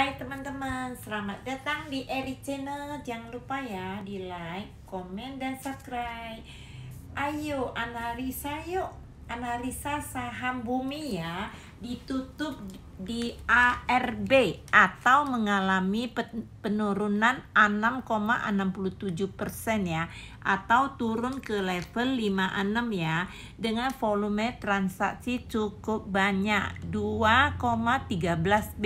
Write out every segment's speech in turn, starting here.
Hai teman-teman, selamat datang di Eri Channel. Jangan lupa ya di like, komen, dan subscribe. Ayo analisa yuk, analisa saham bumi ya ditutup di ARB atau mengalami penurunan 6,67 persen ya atau turun ke level 56 ya dengan volume transaksi cukup banyak 2,13 B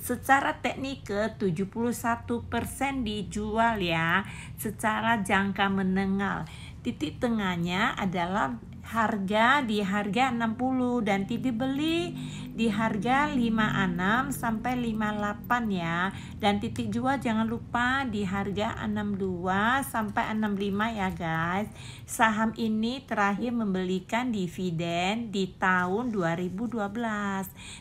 Secara teknik satu 71% dijual ya, secara jangka menengah. Titik tengahnya adalah harga di harga 60 dan titik beli di harga 56 sampai 58 ya dan titik jual jangan lupa di harga 62 sampai 65 ya guys saham ini terakhir membelikan dividen di tahun 2012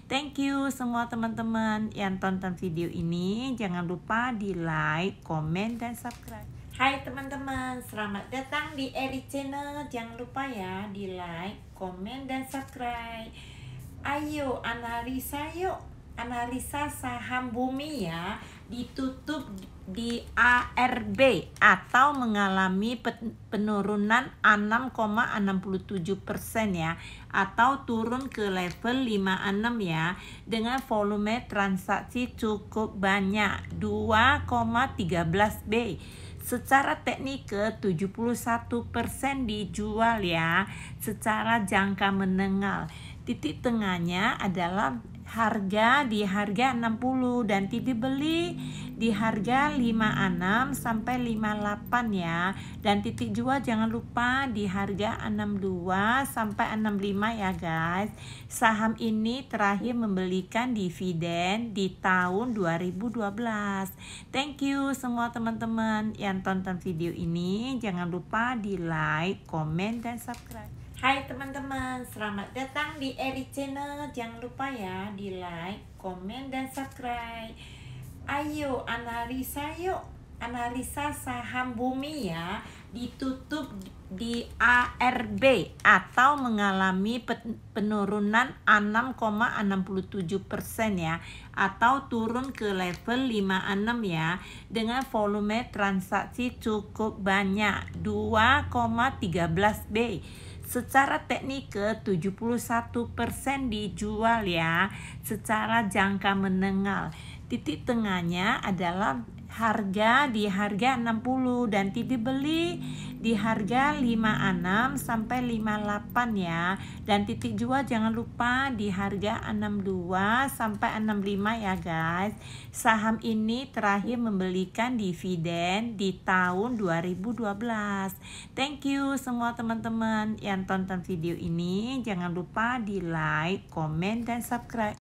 thank you semua teman-teman yang tonton video ini jangan lupa di like, comment dan subscribe Hai teman-teman, selamat datang di Eri Channel. Jangan lupa ya di like, komen, dan subscribe. Ayo analisa yuk, analisa saham bumi ya ditutup di ARB atau mengalami penurunan 6,67 ya atau turun ke level 56 ya dengan volume transaksi cukup banyak 2,13 B Secara teknikal 71% dijual ya secara jangka menengah. Titik tengahnya adalah harga di harga 60 dan beli di harga 56 sampai 58 ya dan titik jual jangan lupa di harga 62 sampai 65 ya guys saham ini terakhir membelikan dividen di tahun 2012 thank you semua teman-teman yang tonton video ini jangan lupa di like, comment dan subscribe Hai teman-teman, selamat datang di Eri Channel. Jangan lupa ya di like, komen, dan subscribe. Ayo analisa yuk, analisa saham bumi ya ditutup di ARB atau mengalami penurunan 6,67 persen ya atau turun ke level 56 ya dengan volume transaksi cukup banyak 2,13 B secara teknik satu 71% dijual ya secara jangka menengah titik tengahnya adalah harga di harga 60 dan titik beli di harga 56 sampai 58 ya. Dan titik jual jangan lupa di harga 62 sampai 65 ya guys. Saham ini terakhir membelikan dividen di tahun 2012. Thank you semua teman-teman yang tonton video ini. Jangan lupa di like, comment dan subscribe.